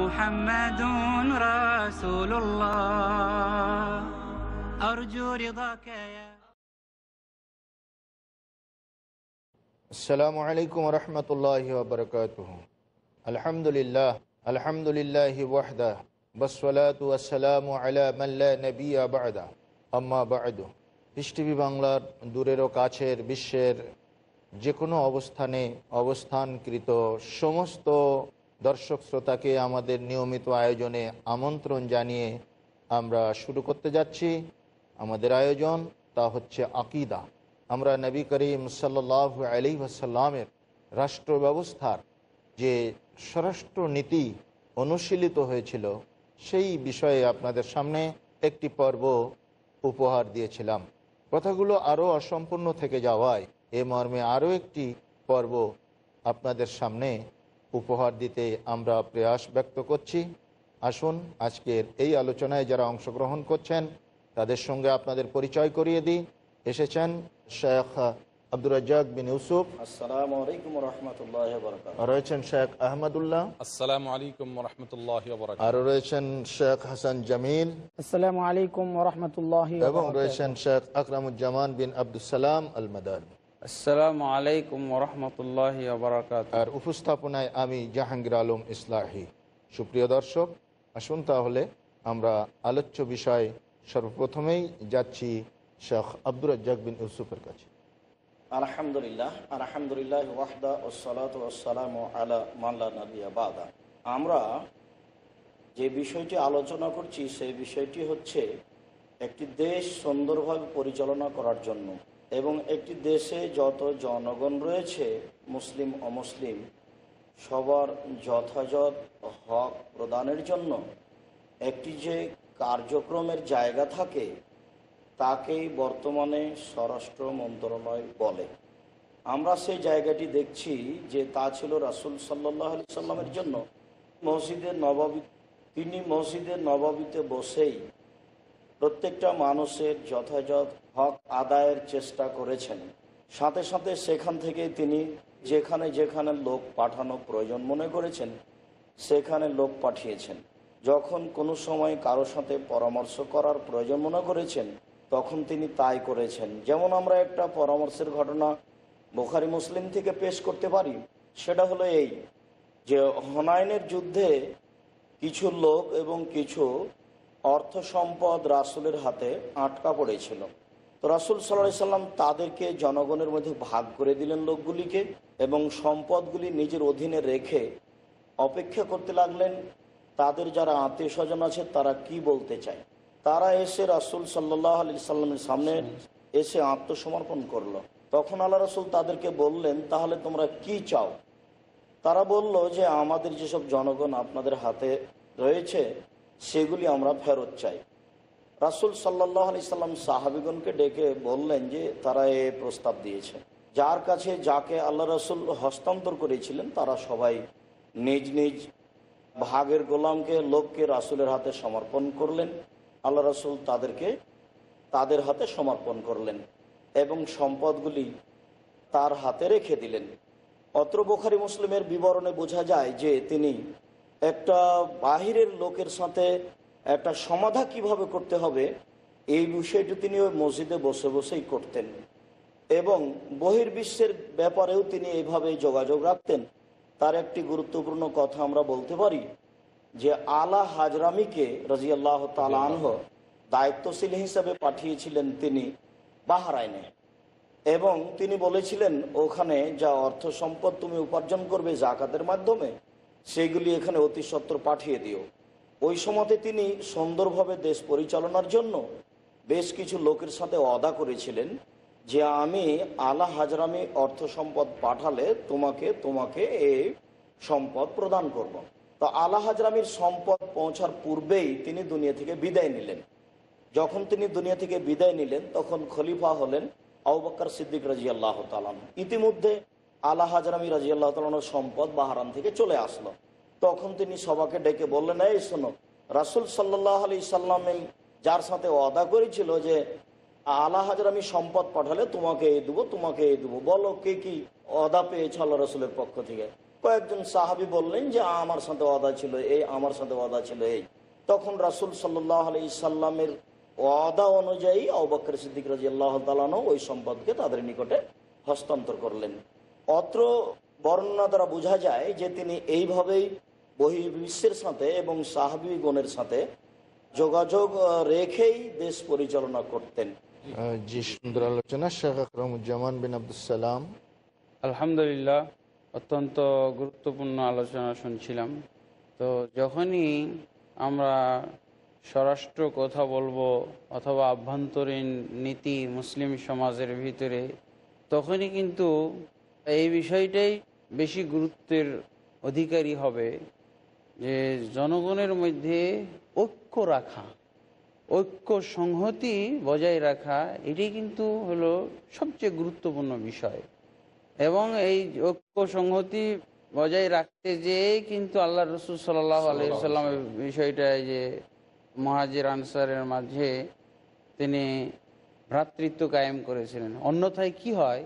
محمد رسول الله أرجو رضاك يا السلام عليكم ورحمة الله وبركاته الحمد لله الحمد لله وحده والصلاة والسلام على من لا نبي بعده أما بعد পৃষ্টিভি বাংলার দূরেরও কাছের বিশ্বের যে কোনো অবস্থানে অবস্থানকৃত সমস্ত দর্শক শ্রোতাকে আমাদের নিয়মিত আয়োজনে আমন্ত্রণ জানিয়ে আমরা শুরু করতে যাচ্ছি আমাদের আয়োজন তা হচ্ছে আকিদা আমরা নবী করিম সাল্লাহ আলি আসাল্লামের রাষ্ট্র ব্যবস্থার যে স্বরাষ্ট্র নীতি অনুশীলিত হয়েছিল সেই বিষয়ে আপনাদের সামনে একটি পর্ব উপহার দিয়েছিলাম কথাগুলো আরও অসম্পূর্ণ থেকে যাওয়ায় এ মর্মে আরও একটি পর্ব আপনাদের সামনে উপহার দিতে আমরা প্রয়াস ব্যক্ত করছি আসুন আজকের এই আলোচনায় যারা অংশগ্রহণ করছেন তাদের সঙ্গে আপনাদের পরিচয় করিয়ে দিই এসেছেন শেখ আব্দুর বিন ইউসুফ আসসালামু আলাইকুম রয়েছেন শেখ আহমদুল্লাহ আসসালামু আলাইকুম ওয়া রাহমাতুল্লাহি আর রয়েছেন শেখ হাসান জামিল আসসালাম আলাইকুম ওয়া এবং রয়েছেন শেখ আকরামুজ্জামান বিন আব্দুস সালাম আল আসসালামু আলাইকুম রহমতুল্লাহ আর উপস্থাপনায় আমি জাহাঙ্গীর আলম ইসলাহি সুপ্রিয় দর্শক আসুন তাহলে আমরা আলোচ্য বিষয়ে সর্বপ্রথমেই যাচ্ছি শেখ আব্দুর জাকবিন ইউসুফের কাছে আলহামদুলিল্লাহ আলহামদুলিল্লাহ ওয়াহদা ওসালাত ওসালাম আলা মাল্লা বাদা আমরা যে বিষয়টি আলোচনা করছি সেই বিষয়টি হচ্ছে একটি দেশ সুন্দরভাবে পরিচালনা করার জন্য এবং একটি দেশে যত জনগণ রয়েছে মুসলিম অমুসলিম সবার যথাযথ হক প্রদানের জন্য একটি যে কার্যক্রমের জায়গা থাকে তাকেই বর্তমানে স্বরাষ্ট্র মন্ত্রণালয় বলে আমরা সেই জায়গাটি দেখছি যে তা ছিল রাসুল সাল্লাহ আলি সাল্লামের জন্য মসজিদের নবাবী তিনি মসজিদের নবাবিতে বসেই প্রত্যেকটা মানুষের যথাযথ হক আদায়ের চেষ্টা করেছেন সাথে সাথে সেখান থেকে তিনি যেখানে যেখানে লোক পাঠানো প্রয়োজন মনে করেছেন সেখানে লোক পাঠিয়েছেন যখন কোনো সময় কারো সাথে পরামর্শ করার প্রয়োজন মনে করেছেন তখন তিনি তাই করেছেন যেমন আমরা একটা পরামর্শের ঘটনা বোখারি মুসলিম থেকে পেশ করতে পারি সেটা হলো এই যে হনায়নের যুদ্ধে কিছু লোক এবং কিছু অর্থ সম্পদ রাসুলের হাতে আটকা পড়েছিল রাসুল সাল্লাহ সাল্লাম তাদেরকে জনগণের মধ্যে ভাগ করে দিলেন লোকগুলিকে এবং সম্পদগুলি নিজের অধীনে রেখে অপেক্ষা করতে লাগলেন তাদের যারা আত্মীয় স্বজন আছে তারা কি বলতে চায় তারা এসে রাসুল সাল্লাহ আলি সাল্লামের সামনে এসে আত্মসমর্পণ করলো তখন আল্লাহ রাসুল তাদেরকে বললেন তাহলে তোমরা কি চাও তারা বলল যে আমাদের যেসব জনগণ আপনাদের হাতে রয়েছে সেগুলি আমরা ফেরত চাই রাসুল সাল্লাহ আলি সাল্লাম সাহাবিগুনকে ডেকে বললেন যে তারা এ প্রস্তাব দিয়েছে যার কাছে যাকে আল্লাহ রাসুল হস্তান্তর করেছিলেন তারা সবাই নিজ নিজ ভাগের গোলামকে লোককে রাসুলের হাতে সমর্পণ করলেন আল্লাহ রাসুল তাদেরকে তাদের হাতে সমর্পণ করলেন এবং সম্পদগুলি তার হাতে রেখে দিলেন অত্র বোখারি মুসলিমের বিবরণে বোঝা যায় যে তিনি একটা বাহিরের লোকের সাথে একটা সমাধা কিভাবে করতে হবে এই বিষয়টি তিনি ওই মসজিদে বসে বসেই করতেন এবং বহির্বিশ্বের ব্যাপারেও তিনি এইভাবে যোগাযোগ রাখতেন তার একটি গুরুত্বপূর্ণ কথা আমরা বলতে পারি যে আলা হাজরামিকে রাজিয়াল্লাহ তালানহ দায়িত্বশীল হিসাবে পাঠিয়েছিলেন তিনি বাহারাইনে এবং তিনি বলেছিলেন ওখানে যা অর্থ সম্পদ তুমি উপার্জন করবে জাকাতের মাধ্যমে সেগুলি এখানে অতি সত্তর পাঠিয়ে দিও ওই সময়তে তিনি সুন্দরভাবে দেশ পরিচালনার জন্য বেশ কিছু লোকের সাথে অদা করেছিলেন যে আমি আলা হাজরামি অর্থ সম্পদ পাঠালে তোমাকে তোমাকে এই সম্পদ প্রদান করব। তো আলা হাজরামির সম্পদ পৌঁছার পূর্বেই তিনি দুনিয়া থেকে বিদায় নিলেন যখন তিনি দুনিয়া থেকে বিদায় নিলেন তখন খলিফা হলেন আউবাক্কর সিদ্দিক রাজি আল্লাহ ইতিমধ্যে আলা হাজরামি রাজি আল্লাহ সম্পদ বাহারান থেকে চলে আসলো তখন তিনি সবাকে ডেকে বললেন এই শোনো রাসুল সাল্লাহ আলি সাল্লাম যার সাথে অদা করেছিল যে আল্লাহ হাজার আমি সম্পদ পাঠালে তোমাকে এই দেবো তোমাকে এই দেবো বলো কে কি অদা পেয়েছ আল্লাহ রসুলের পক্ষ থেকে কয়েকজন সাহাবি বললেন যে আমার সাথে অদা ছিল এই আমার সাথে অদা ছিল এই তখন রাসুল সাল্লাহ আলি সাল্লামের অদা অনুযায়ী অবাক্কর সিদ্দিক রাজি আল্লাহ তালানো ওই সম্পদকে তাদের নিকটে হস্তান্তর করলেন অত্র বর্ণনা দ্বারা বোঝা যায় যে তিনি এইভাবেই বহির্বিশ্বের সাথে এবং সাহাবিগণের সাথে যোগাযোগ রেখেই দেশ পরিচালনা করতেন জি সুন্দর আলোচনা শেখ আকরমুজ্জামান বিন আবদুসালাম আলহামদুলিল্লাহ অত্যন্ত গুরুত্বপূর্ণ আলোচনা শুনছিলাম তো যখনই আমরা স্বরাষ্ট্র কথা বলবো অথবা আভ্যন্তরীণ নীতি মুসলিম সমাজের ভিতরে তখনই কিন্তু এই বিষয়টাই বেশি গুরুত্বের অধিকারী হবে যে জনগণের মধ্যে ঐক্য রাখা ঐক্য সংহতি বজায় রাখা এটি কিন্তু হলো সবচেয়ে গুরুত্বপূর্ণ বিষয় এবং এই ঐক্য সংহতি বজায় রাখতে যেয়ে কিন্তু আল্লাহ রসুল সাল্লাহ আলাইসাল্লামের বিষয়টায় যে মহাজির আনসারের মাঝে তিনি ভ্রাতৃত্ব কায়েম করেছিলেন অন্যথায় কি হয়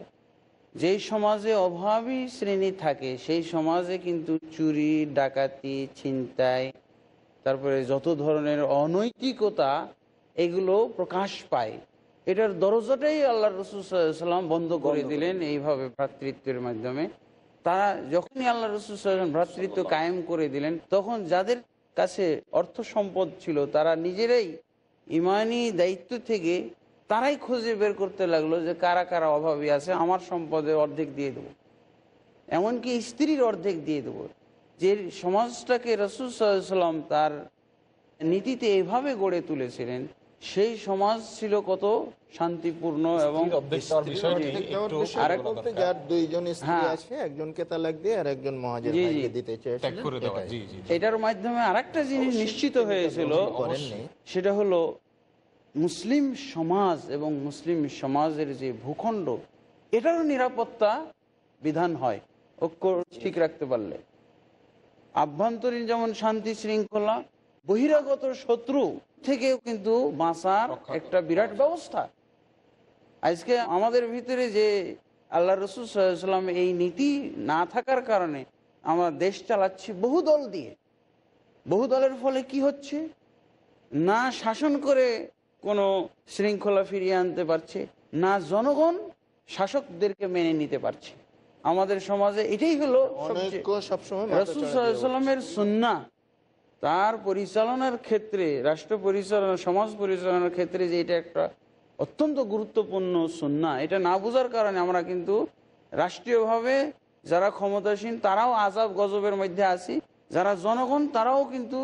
যেই সমাজে অভাবী শ্রেণী থাকে সেই সমাজে কিন্তু চুরি ডাকাতি ছিনতাই তারপরে যত ধরনের অনৈতিকতা এগুলো প্রকাশ পায় এটার দরজাটাই আল্লাহ রসুলাম বন্ধ করে দিলেন এইভাবে ভ্রাতৃত্বের মাধ্যমে তারা যখনই আল্লাহ রসুলাম ভ্রাতৃত্ব কায়েম করে দিলেন তখন যাদের কাছে অর্থ সম্পদ ছিল তারা নিজেরাই ইমানি দায়িত্ব থেকে তারাই খুঁজে বের করতে লাগলো যে কারা কারা অভাবী আছে আমার সম্পদে অর্ধেক দিয়ে দেবো এমনকি স্ত্রীর অর্ধেক দিয়ে দেবো যে সমাজটাকে রসুল সাল্লাম তার নীতিতে এভাবে গড়ে তুলেছিলেন সেই সমাজ ছিল কত শান্তিপূর্ণ এবং এটার মাধ্যমে আর একটা জিনিস নিশ্চিত হয়েছিল সেটা হলো মুসলিম সমাজ এবং মুসলিম সমাজের যে ভূখণ্ড এটারও নিরাপত্তা বিধান হয় ঐক্য ঠিক রাখতে পারলে আভ্যন্তরীণ যেমন শান্তি শৃঙ্খলা বহিরাগত শত্রু থেকেও কিন্তু বাঁচার একটা বিরাট ব্যবস্থা আজকে আমাদের ভিতরে যে আল্লাহ রসুল সাল্লাম এই নীতি না থাকার কারণে আমরা দেশ চালাচ্ছি বহু দল দিয়ে বহু দলের ফলে কি হচ্ছে না শাসন করে কোনো শৃঙ্খলা ফিরিয়ে আনতে পারছে না জনগণ শাসকদেরকে মেনে নিতে পারছে আমাদের সমাজে এটাই হলো রসুলের সুন্না তার পরিচালনার ক্ষেত্রে রাষ্ট্র পরিচালনা সমাজ পরিচালনার ক্ষেত্রে যে এটা একটা অত্যন্ত গুরুত্বপূর্ণ সুন্না এটা না বোঝার কারণে আমরা কিন্তু রাষ্ট্রীয়ভাবে যারা ক্ষমতাসীন তারাও আজাব গজবের মধ্যে আছি যারা জনগণ তারাও কিন্তু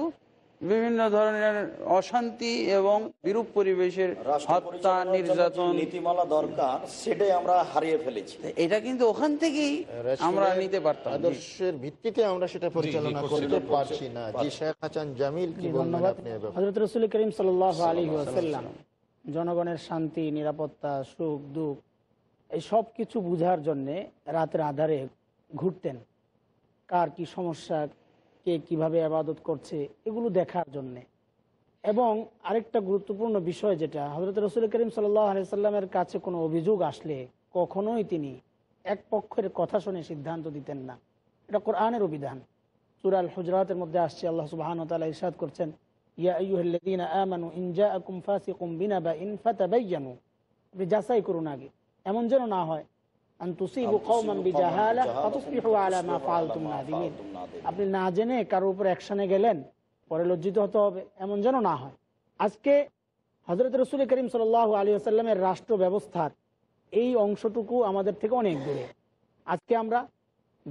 বিভিন্ন ধরনের অশান্তি এবং বিরূপ পরিবেশের হত্যা নির্যাতন নীতিমালা দরকার সেটাই আমরা হারিয়ে ফেলেছি এটা কিন্তু ওখান থেকেই আমরা নিতে পারতাম আদর্শের ভিত্তিতে আমরা সেটা পরিচালনা করতে পারছি না জি শেখ হাসান জামিল কি ধন্যবাদ হযরত রাসূল করিম সাল্লাল্লাহু আলাইহি ওয়াসাল্লাম জনগণের শান্তি নিরাপত্তা সুখ দুঃখ এই সব কিছু বুঝার জন্যে রাতের আধারে ঘুরতেন কার কি সমস্যা কে কিভাবে আবাদত করছে এগুলো দেখার জন্য এবং আরেকটা গুরুত্বপূর্ণ বিষয় যেটা হজরত রসুল করিম সাল্লামের কাছে কোনো অভিযোগ আসলে কখনোই তিনি এক পক্ষের কথা শুনে সিদ্ধান্ত দিতেন না এটা কোরআনের অভিধান সুরাল হুজরাতের মধ্যে আসছে আল্লাহ সুবাহন তালা ইসাদ করছেন যাচাই করুন আগে এমন যেন না হয় আপনি না জেনে কারোর উপর অ্যাকশনে গেলেন পরে লজ্জিত হতে হবে এমন যেন না হয় আজকে হজরত রসুল করিম সাল আলী আসাল্লামের রাষ্ট্র ব্যবস্থার এই অংশটুকু আমাদের থেকে অনেক দূরে আজকে আমরা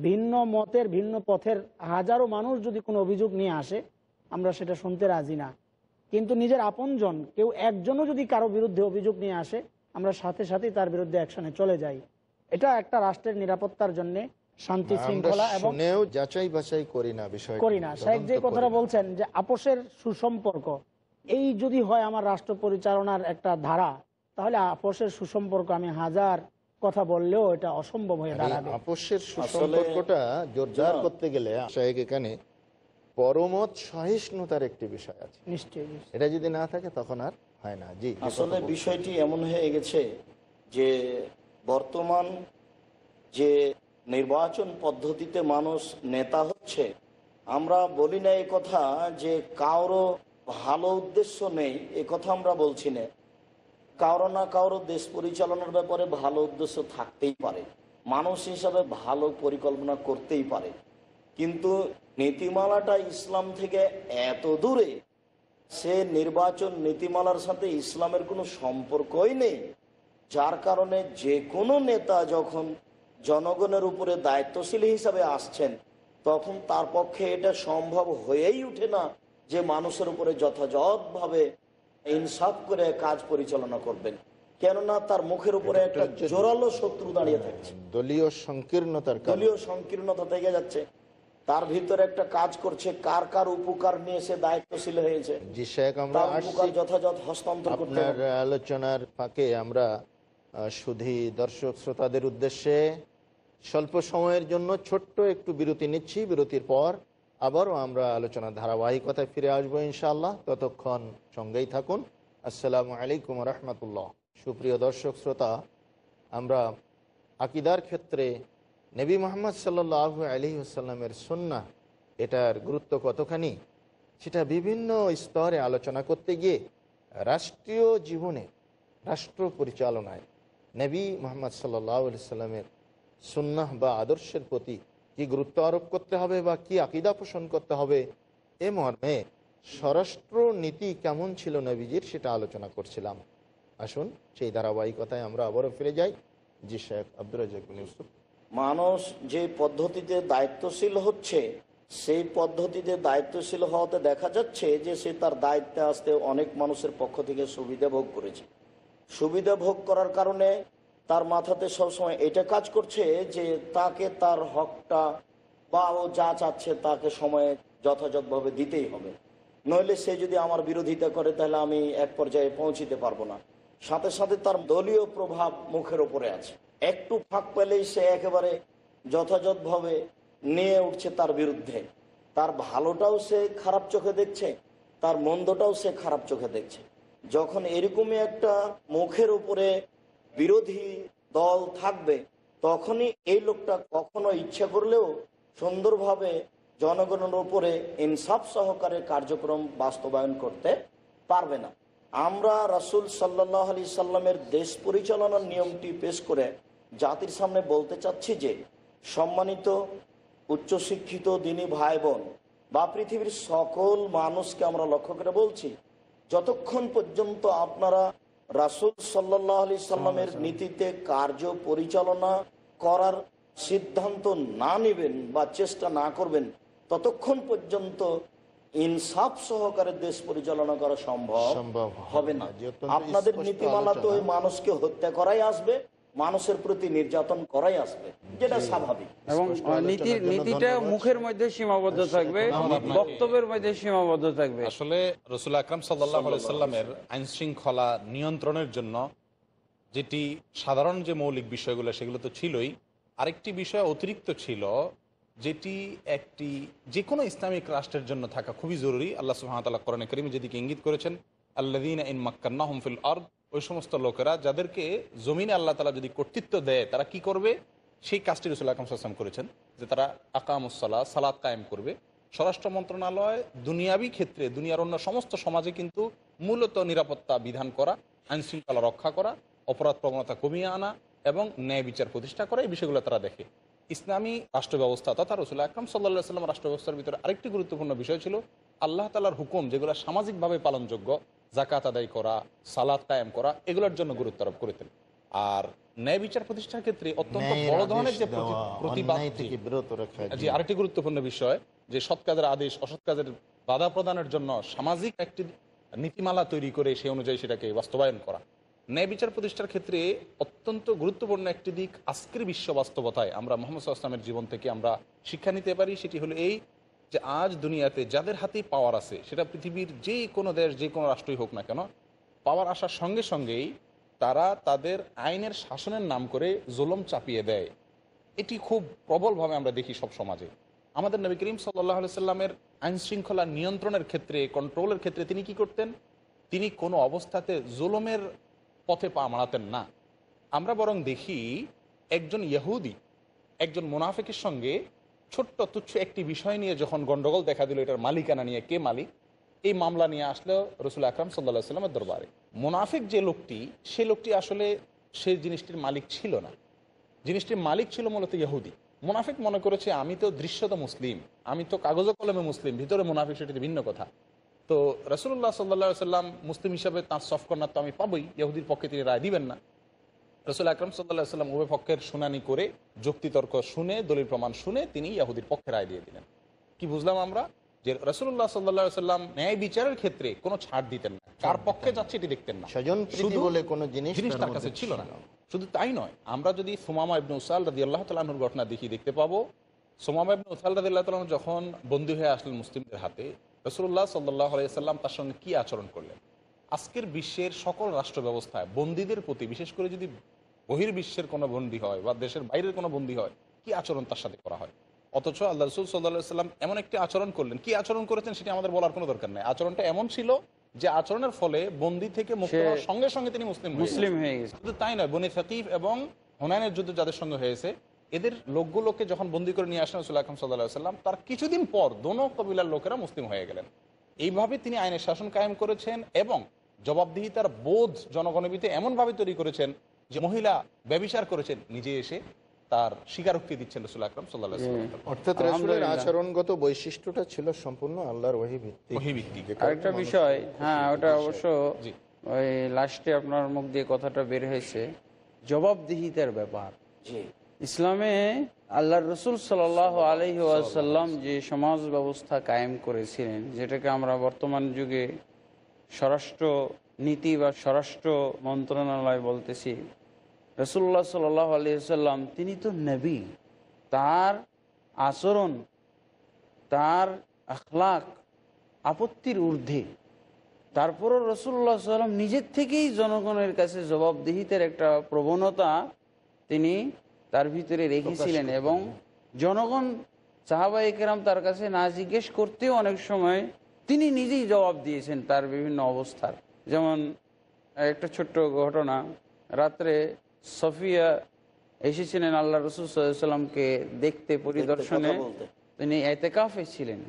ভিন্ন মতের ভিন্ন পথের হাজারো মানুষ যদি কোনো অভিযোগ নিয়ে আসে আমরা সেটা শুনতে রাজি না কিন্তু নিজের আপনজন কেউ একজনও যদি কারো বিরুদ্ধে অভিযোগ নিয়ে আসে আমরা সাথে সাথেই তার বিরুদ্ধে অ্যাকশনে চলে যাই এটা একটা রাষ্ট্রের নিরাপত্তার জন্য শান্তি শৃঙ্খলা এবং যাচাই বাছাই করি না বিষয় করি না সাহেব যে কথাটা বলছেন যে আপোষের সুসম্পর্ক এই যদি হয় আমার রাষ্ট্র পরিচালনার একটা ধারা তাহলে আপোষের সুসম্পর্ক আমি হাজার কথা বললেও এটা অসম্ভব হয়ে দাঁড়াবে আপোষের সুসম্পর্কটা জোরদার করতে গেলে সাহেব এখানে পরমত সহিষ্ণুতার একটি বিষয় আছে নিশ্চয়ই এটা যদি না থাকে তখন আর হয় না জি আসলে বিষয়টি এমন হয়ে গেছে যে বর্তমান যে নির্বাচন পদ্ধতিতে মানুষ নেতা হচ্ছে আমরা বলি না এ কথা যে কারো ভালো উদ্দেশ্য নেই এ কথা আমরা বলছি না কারো না কারো দেশ পরিচালনার ব্যাপারে ভালো উদ্দেশ্য থাকতেই পারে মানুষ হিসাবে ভালো পরিকল্পনা করতেই পারে কিন্তু নীতিমালাটা ইসলাম থেকে এত দূরে সে নির্বাচন নীতিমালার সাথে ইসলামের কোনো সম্পর্কই নেই যার কারণে যে কোনো নেতা যখন জনগণের উপরে দায়িত্বশীল হিসাবে আসছেন তখন তার পক্ষে এটা সম্ভব হয়েই উঠে না যে মানুষের উপরে যথাযথভাবে ইনসাফ করে কাজ পরিচালনা করবেন কেননা তার মুখের উপরে একটা জোরালো শত্রু দাঁড়িয়ে থাকছে দলীয় সংকীর্ণতার দলীয় সংকীর্ণতা থেকে যাচ্ছে তার ভিতরে একটা কাজ করছে কার কার উপকার নিয়ে সে দায়িত্বশীল হয়েছে যথাযথ হস্তান্তর আলোচনার ফাঁকে আমরা শুধু দর্শক শ্রোতাদের উদ্দেশ্যে স্বল্প সময়ের জন্য ছোট্ট একটু বিরতি নিচ্ছি বিরতির পর আবারও আমরা আলোচনা ধারাবাহিকতায় ফিরে আসবো ইনশাল্লাহ ততক্ষণ সঙ্গেই থাকুন আসসালামু আলাইকুম রহমতুল্লাহ সুপ্রিয় দর্শক শ্রোতা আমরা আকিদার ক্ষেত্রে নবী মোহাম্মদ সাল্লাহ আলী আসাল্লামের সন্না এটার গুরুত্ব কতখানি সেটা বিভিন্ন স্তরে আলোচনা করতে গিয়ে রাষ্ট্রীয় জীবনে রাষ্ট্র পরিচালনায় নবী মোহাম্মদ সাল্লামের সুন্নাহ বা আদর্শের প্রতি কি গুরুত্ব আরোপ করতে হবে বা কি আকিদা পোষণ করতে হবে এ মর্মে স্বরাষ্ট্র নীতি কেমন ছিল নবীজির সেটা আলোচনা করছিলাম আসুন সেই ধারাবাহিকতায় আমরা আবারও ফিরে যাই জি শেখ আব্দুল মানুষ যে পদ্ধতিতে দায়িত্বশীল হচ্ছে সেই পদ্ধতিতে দায়িত্বশীল হওয়াতে দেখা যাচ্ছে যে সে তার দায়িত্বে আসতে অনেক মানুষের পক্ষ থেকে সুবিধা ভোগ করেছে সুবিধা ভোগ করার কারণে তার মাথাতে সবসময় এটা কাজ করছে যে তাকে তার হকটা বা ও যা চাচ্ছে তাকে সময়ে যথাযথভাবে দিতেই হবে নইলে সে যদি আমার বিরোধিতা করে তাহলে আমি এক পর্যায়ে পৌঁছিতে পারবো না সাথে সাথে তার দলীয় প্রভাব মুখের ওপরে আছে একটু ফাঁক পেলেই সে একেবারে যথাযথভাবে নিয়ে উঠছে তার বিরুদ্ধে তার ভালোটাও সে খারাপ চোখে দেখছে তার মন্দটাও সে খারাপ চোখে দেখছে যখন এরকমই একটা মুখের উপরে বিরোধী দল থাকবে তখনই এই লোকটা কখনো ইচ্ছা করলেও সুন্দরভাবে জনগণের উপরে ইনসাফ সহকারে কার্যক্রম বাস্তবায়ন করতে পারবে না আমরা রাসুল সাল্লাহ আলি সাল্লামের দেশ পরিচালনার নিয়মটি পেশ করে জাতির সামনে বলতে চাচ্ছি যে সম্মানিত উচ্চশিক্ষিত দিনী ভাই বোন বা পৃথিবীর সকল মানুষকে আমরা লক্ষ্য করে বলছি যতক্ষণ পর্যন্ত আপনারা রাসুল সাল্লি সাল্লামের নীতিতে কার্য পরিচালনা করার সিদ্ধান্ত না নেবেন বা চেষ্টা না করবেন ততক্ষণ পর্যন্ত ইনসাফ সহকারে দেশ পরিচালনা করা সম্ভব হবে না আপনাদের নীতিমালা তো মানুষকে হত্যা করাই আসবে মানুষের প্রতি নির্যাতন করাই আসবে যেটা স্বাভাবিক এবং নীতির নীতিটা মুখের মধ্যে সীমাবদ্ধ থাকবে বক্তব্যের মধ্যে সীমাবদ্ধ থাকবে আসলে রসুল আকরাম সাল্লামের আইন শৃঙ্খলা নিয়ন্ত্রণের জন্য যেটি সাধারণ যে মৌলিক বিষয়গুলো সেগুলো তো ছিলই আরেকটি বিষয় অতিরিক্ত ছিল যেটি একটি যে কোনো ইসলামিক রাষ্ট্রের জন্য থাকা খুবই জরুরি আল্লাহ সুহামতাল্লাহ করণে করিম যেদিকে ইঙ্গিত করেছেন আল্লাদিন ইন মাক্কান্না হুমফিল আর্দ ওই সমস্ত লোকেরা যাদেরকে জমিনে আল্লাহ তালা যদি কর্তৃত্ব দেয় তারা কি করবে সেই কাজটি রসুল আকরম সাল্লাম করেছেন যে তারা আকামুসাল্লাহ সালাদ কায়েম করবে স্বরাষ্ট্র মন্ত্রণালয় দুনিয়াবি ক্ষেত্রে দুনিয়ার অন্য সমস্ত সমাজে কিন্তু মূলত নিরাপত্তা বিধান করা আইনশৃঙ্খলা রক্ষা করা অপরাধ প্রবণতা কমিয়ে আনা এবং ন্যায় বিচার প্রতিষ্ঠা করা এই বিষয়গুলো তারা দেখে ইসলামী রাষ্ট্র ব্যবস্থা তথা রসুল আকরম সাল্লা সাল্লাম রাষ্ট্র ব্যবস্থার ভিতরে আরেকটি গুরুত্বপূর্ণ বিষয় ছিল আল্লাহ তালার হুকুম যেগুলো সামাজিকভাবে পালনযোগ্য জাকাত আদায় করা সালাদ কায়েম করা এগুলোর জন্য গুরুত্ব আরোপ করেছেন আর ন্যায় বিচার প্রতিষ্ঠার ক্ষেত্রে অত্যন্ত বড় ধরনের যে প্রতিবাদ জি আরেকটি গুরুত্বপূর্ণ বিষয় যে সৎ কাজের আদেশ অসৎ কাজের বাধা প্রদানের জন্য সামাজিক একটি নীতিমালা তৈরি করে সেই অনুযায়ী সেটাকে বাস্তবায়ন করা ন্যায় বিচার প্রতিষ্ঠার ক্ষেত্রে অত্যন্ত গুরুত্বপূর্ণ একটি দিক আজকের বিশ্ব বাস্তবতায় আমরা মোহাম্মদ আসলামের জীবন থেকে আমরা শিক্ষা নিতে পারি সেটি হলো এই যে আজ দুনিয়াতে যাদের হাতে পাওয়ার আছে সেটা পৃথিবীর যে কোনো দেশ যে কোনো রাষ্ট্রই হোক না কেন পাওয়ার আসার সঙ্গে সঙ্গেই তারা তাদের আইনের শাসনের নাম করে জুলম চাপিয়ে দেয় এটি খুব প্রবলভাবে আমরা দেখি সব সমাজে আমাদের নবী করিম সাল্লাহ সাল্লামের আইন শৃঙ্খলা নিয়ন্ত্রণের ক্ষেত্রে কন্ট্রোলের ক্ষেত্রে তিনি কি করতেন তিনি কোনো অবস্থাতে জুলমের পথে পা মারাতেন না আমরা বরং দেখি একজন ইহুদি একজন মুনাফেকের সঙ্গে ছোট্ট তুচ্ছ একটি বিষয় নিয়ে যখন গন্ডগোল দেখা দিল এটার মালিকানা নিয়ে কে মালিক এই মামলা নিয়ে আসলো রসুল আকরাম সাল্লা সাল্লামের দরবারে মুনাফিক যে লোকটি সে লোকটি আসলে সে জিনিসটির মালিক ছিল না জিনিসটির মালিক ছিল মূলত ইহুদি মুনাফিক মনে করেছে আমি তো দৃশ্যত মুসলিম আমি তো কাগজ কলমে মুসলিম ভিতরে মুনাফিক সেটি ভিন্ন কথা তো রসুল্লাহ সাল্লা সাল্লাম মুসলিম হিসাবে তাঁর সফকর্নার তো আমি পাবই ইহুদির পক্ষে তিনি রায় দিবেন না রসুল আকরম সাল্লাহ সাল্লাম উভয় পক্ষের শুনানি করে যুক্তিতর্ক শুনে দলিল প্রমাণ শুনে তিনি ইয়াহুদির পক্ষে রায় দিয়ে দিলেন কি বুঝলাম আমরা যে রসুল্লাহ সাল্লা সাল্লাম ন্যায় বিচারের ক্ষেত্রে কোনো ছাড় দিতেন না কার পক্ষে যাচ্ছে এটি দেখতেন না স্বজন শুধু বলে কোনো জিনিস জিনিস তার কাছে ছিল না শুধু তাই নয় আমরা যদি সোমামা ইবনু উসাল রাজি আল্লাহ তালাহনুর ঘটনা দেখি দেখতে পাবো সোমামা ইবনু উসাল রাজি আল্লাহ তালাহ যখন বন্দী হয়ে আসলেন মুসলিমদের হাতে রসুল্লাহ সাল্লাহ আলাইসাল্লাম তার সঙ্গে কী আচরণ করলেন আজকের বিশ্বের সকল রাষ্ট্র ব্যবস্থায় বন্দীদের প্রতি বিশেষ করে যদি বহির্বিশ্বের কোনো বন্দী হয় বা দেশের বাইরের কোনো বন্দী হয় কি আচরণ তার সাথে করা হয় অথচ আল্লাহ রসুল সাল্লাহ সাল্লাম এমন একটি আচরণ করলেন কি আচরণ করেছেন সেটি আমাদের বলার কোনো দরকার নেই আচরণটা এমন ছিল যে আচরণের ফলে বন্দি থেকে মুক্ত হওয়ার সঙ্গে সঙ্গে তিনি মুসলিম মুসলিম হয়ে গেছে শুধু তাই নয় বনি সাকিব এবং হুনায়নের যুদ্ধ যাদের সঙ্গে হয়েছে এদের লোকগুলোকে যখন বন্দি করে নিয়ে আসেন রসুল আকরম সাল্লাহ সাল্লাম তার কিছুদিন পর দোনো কবিলার লোকেরা মুসলিম হয়ে গেলেন এইভাবে তিনি আইনের শাসন কায়েম করেছেন এবং জবাবদিহিতার বোধ জনগণবিতে এমনভাবে তৈরি করেছেন যে মহিলা ব্যবিচার করেছেন নিজে এসে তার স্বীকারোক্তি দিচ্ছেন রসুল আকরম অর্থাৎ আচরণগত বৈশিষ্ট্যটা ছিল সম্পূর্ণ আল্লাহর আরেকটা বিষয় হ্যাঁ ওটা অবশ্য ওই লাস্টে আপনার মুখ দিয়ে কথাটা বের হয়েছে জবাবদিহিতার ব্যাপার ইসলামে আল্লাহ রসুল সাল আলহি যে সমাজ ব্যবস্থা কায়েম করেছিলেন যেটাকে আমরা বর্তমান যুগে স্বরাষ্ট্র নীতি বা স্বরাষ্ট্র মন্ত্রণালয় বলতেছি রসুল্লাহ সাল্লাহ সাল্লাম তিনি তো নেবি তার আচরণ তার আখলাক আপত্তির ঊর্ধ্বে তারপরও রসুল্লাহ সাল্লাম নিজের থেকেই জনগণের কাছে জবাবদিহিতের একটা প্রবণতা তিনি তার ভিতরে রেখেছিলেন এবং জনগণ সাহাবাহিকেরাম তার কাছে না জিজ্ঞেস করতেও অনেক সময় তিনি নিজেই জবাব দিয়েছেন তার বিভিন্ন অবস্থার যেমন একটা ছোট্ট ঘটনা রাত্রে সফিয়া এসেছিলেন আল্লাহ রসুল সাল্লামকে দেখতে পরিদর্শনে তিনি এতেকাফে ছিলেন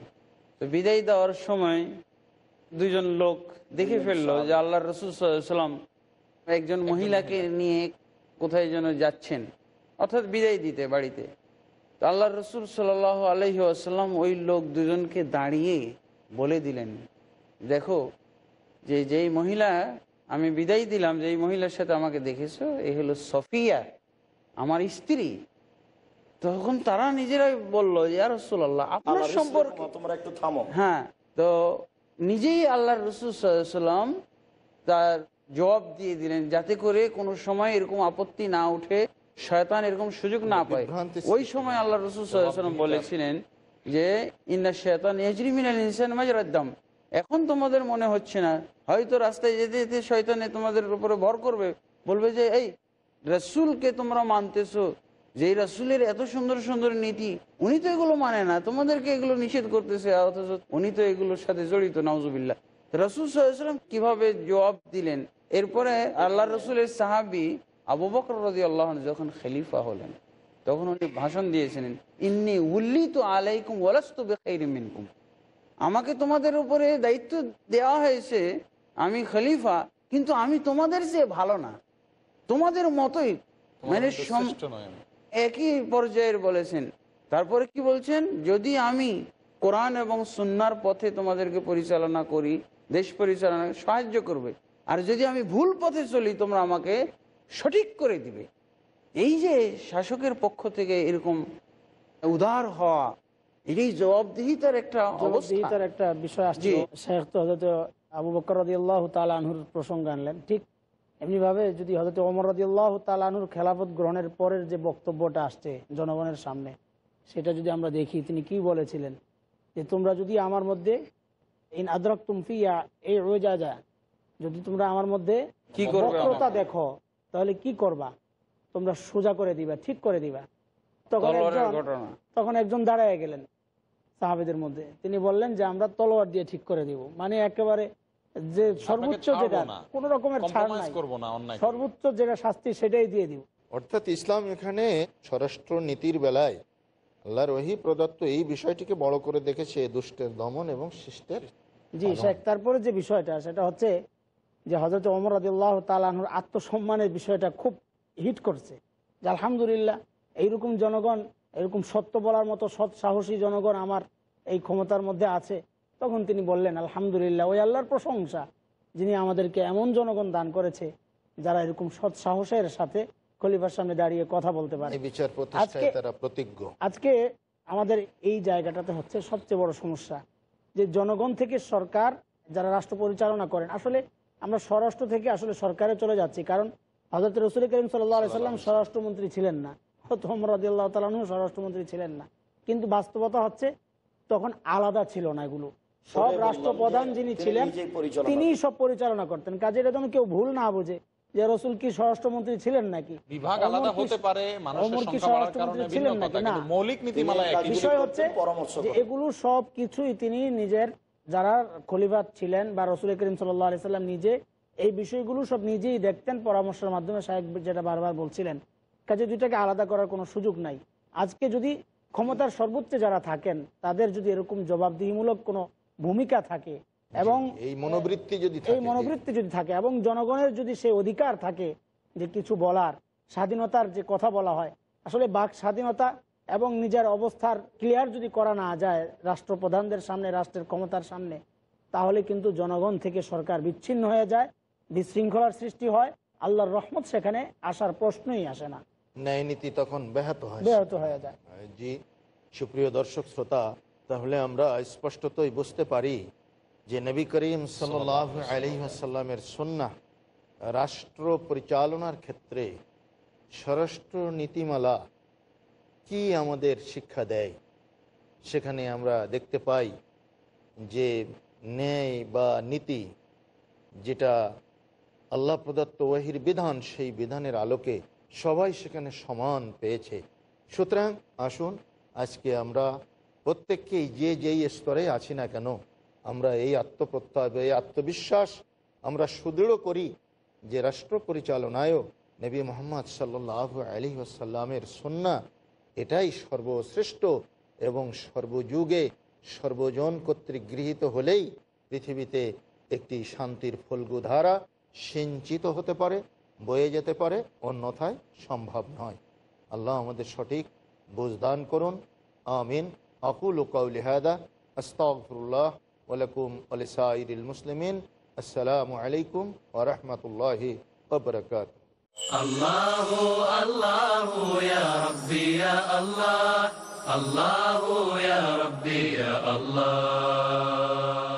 তো বিদায় দেওয়ার সময় দুইজন লোক দেখে ফেললো যে আল্লাহ রসুল সাল্লাম একজন মহিলাকে নিয়ে কোথায় যেন যাচ্ছেন অর্থাৎ বিদায় দিতে বাড়িতে তো আল্লাহ রসুল সাল আলহি আসাল্লাম ওই লোক দুজনকে দাঁড়িয়ে বলে দিলেন দেখো যে যেই মহিলা আমি বিদায় দিলাম যে এই মহিলার সাথে আমাকে দেখেছো এ হলো সফিয়া আমার স্ত্রী তখন তারা নিজেরাই বলল যে আর রসুল্লাহ আপনার সম্পর্কে তোমরা একটু থামো হ্যাঁ তো নিজেই আল্লাহ রসুলাম তার জবাব দিয়ে দিলেন যাতে করে কোনো সময় এরকম আপত্তি না উঠে শয়তান এরকম সুযোগ না মানে পায় ওই সময় আল্লাহ রসুল বলেছিলেন যে ইন্না শেতান ইহরিমিনাল ইনসান মাজরাদ্দাম এখন তোমাদের মনে হচ্ছে না হয়তো রাস্তায় যেতে যেতে শয়তানে তোমাদের উপরে ভর করবে বলবে যে এই রসুলকে তোমরা মানতেছ যে রাসুলের এত সুন্দর সুন্দর নীতি উনি তো এগুলো মানে না তোমাদেরকে এগুলো নিষেধ করতেছে অথচ উনি তো এগুলোর সাথে জড়িত নাউজুবিল্লা রসুল সাল্লাম কিভাবে জবাব দিলেন এরপরে আল্লাহ রসুলের সাহাবি আবু বকর রাজি আল্লাহন যখন খেলিফা হলেন তখন উনি ভাষণ দিয়েছিলেন ইন্নি উল্লি তো আলাইকুম ওলাস্তু আমাকে তোমাদের উপরে দায়িত্ব দেওয়া হয়েছে আমি খলিফা কিন্তু আমি তোমাদের চেয়ে ভালো না তোমাদের মতোই মানে একই পর্যায়ের বলেছেন তারপরে কি বলছেন যদি আমি কোরআন এবং সুনার পথে তোমাদেরকে পরিচালনা করি দেশ পরিচালনা সাহায্য করবে আর যদি আমি ভুল পথে চলি তোমরা আমাকে সঠিক করে দিবে এই যে শাসকের পক্ষ থেকে এরকম উদার হওয়া এটাই জবাবদিহিতার একটা জবাবদিহিতার একটা বিষয় আসছে আবু বকর তালানহুর প্রসঙ্গ আনলেন ঠিক এমনিভাবে যদি হজরত অমর রাজিউল্লাহ তালানহুর খেলাফত গ্রহণের পরের যে বক্তব্যটা আসছে জনগণের সামনে সেটা যদি আমরা দেখি তিনি কি বলেছিলেন যে তোমরা যদি আমার মধ্যে ইন আদরক তুমফিয়া এই রোজা যা যদি তোমরা আমার মধ্যে কি বক্রতা দেখো তাহলে কি করবা তোমরা সোজা করে দিবা ঠিক করে দিবা তখন তখন একজন দাঁড়ায় গেলেন সাহাবেদের মধ্যে তিনি বললেন যে আমরা তলোয়ার দিয়ে ঠিক করে দিব মানে একেবারে যে সর্বোচ্চ যেটা কোন রকমের ছাড় নাই সর্বোচ্চ যেটা শাস্তি সেটাই দিয়ে দিব অর্থাৎ ইসলাম এখানে স্বরাষ্ট্র নীতির বেলায় আল্লাহ রহি প্রদত্ত এই বিষয়টিকে বড় করে দেখেছে দুষ্টের দমন এবং শিষ্টের জি শেখ তারপরে যে বিষয়টা সেটা হচ্ছে যে হজরত অমর আদিল্লাহ তালাহুর আত্মসম্মানের বিষয়টা খুব হিট করছে যে আলহামদুলিল্লাহ এইরকম জনগণ এরকম সত্য বলার মতো সৎ সাহসী জনগণ আমার এই ক্ষমতার মধ্যে আছে তখন তিনি বললেন আলহামদুলিল্লাহ ওই আল্লাহর প্রশংসা যিনি আমাদেরকে এমন জনগণ দান করেছে যারা এরকম সৎ সাহসের সাথে খলিফার সামনে দাঁড়িয়ে কথা বলতে পারে আজকে আমাদের এই জায়গাটাতে হচ্ছে সবচেয়ে বড় সমস্যা যে জনগণ থেকে সরকার যারা রাষ্ট্র পরিচালনা করেন আসলে আমরা স্বরাষ্ট্র থেকে আসলে সরকারে চলে যাচ্ছি কারণ হজরত রসুল করিম সাল্লাম স্বরাষ্ট্রমন্ত্রী ছিলেন না তোমর রাজিয়াল্লাহ তালানহ স্বরাষ্ট্রমন্ত্রী ছিলেন না কিন্তু বাস্তবতা হচ্ছে তখন আলাদা ছিল না এগুলো সব রাষ্ট্রপ্রধান যিনি ছিলেন তিনি সব পরিচালনা করতেন কাজে এটা যেন কেউ ভুল না বোঝে যে রসুল কি স্বরাষ্ট্রমন্ত্রী ছিলেন নাকি স্বরাষ্ট্রমন্ত্রী ছিলেন নাকি না মৌলিক নীতিমালা বিষয় হচ্ছে যে এগুলো সব কিছুই তিনি নিজের যারা খলিফাত ছিলেন বা রসুল করিম সাল্লাহ আলি নিজে এই বিষয়গুলো সব নিজেই দেখতেন পরামর্শের মাধ্যমে সাহেব যেটা বারবার বলছিলেন কাজে দুইটাকে আলাদা করার কোনো সুযোগ নাই আজকে যদি ক্ষমতার সর্বোচ্চে যারা থাকেন তাদের যদি এরকম জবাবদিহিমূলক কোনো ভূমিকা থাকে এবং এই মনোবৃত্তি যদি এই মনোবৃত্তি যদি থাকে এবং জনগণের যদি সেই অধিকার থাকে যে কিছু বলার স্বাধীনতার যে কথা বলা হয় আসলে বাক স্বাধীনতা এবং নিজের অবস্থার ক্লিয়ার যদি করা না যায় রাষ্ট্রপ্রধানদের সামনে রাষ্ট্রের ক্ষমতার সামনে তাহলে কিন্তু জনগণ থেকে সরকার বিচ্ছিন্ন হয়ে যায় বিশৃঙ্খলার সৃষ্টি হয় আল্লাহর রহমত সেখানে আসার প্রশ্নই আসে না ন্যায় নীতি তখন ব্যাহত হয় ব্যাহত হয়ে যায় জি সুপ্রিয় দর্শক শ্রোতা তাহলে আমরা স্পষ্টতই বুঝতে পারি যে নবী করিম সাল্লাহ আলহিহাসাল্লামের সন্না রাষ্ট্র পরিচালনার ক্ষেত্রে স্বরাষ্ট্র নীতিমালা কি আমাদের শিক্ষা দেয় সেখানে আমরা দেখতে পাই যে ন্যায় বা নীতি যেটা আল্লাহ প্রদত্ত ওয়াহির বিধান সেই বিধানের আলোকে সবাই সেখানে সমান পেয়েছে সুতরাং আসুন আজকে আমরা প্রত্যেককেই যে যেই স্তরে আছি না কেন আমরা এই আত্মপ্রত্যয় এই আত্মবিশ্বাস আমরা সুদৃঢ় করি যে রাষ্ট্র পরিচালনায়ও নবী মোহাম্মদ সাল্লাহ আলী আসাল্লামের সন্না এটাই সর্বশ্রেষ্ঠ এবং সর্বযুগে সর্বজন কর্তৃক গৃহীত হলেই পৃথিবীতে একটি শান্তির ফলগুধারা সিঞ্চিত হতে পারে বয়ে যেতে পারে অন্যথায় সম্ভব নয় আল্লাহ আমাদের সঠিক বুঝদান করুন আমিন আকুল কৌলিহাদা আস্তাফরুল্লাহ ওয়ালাইকুম ইল মুসলিমিন আসসালামু আলাইকুম ওরহমতুল্লাহি ওবরকাত الله الله يا ربي يا الله الله يا ربي يا الله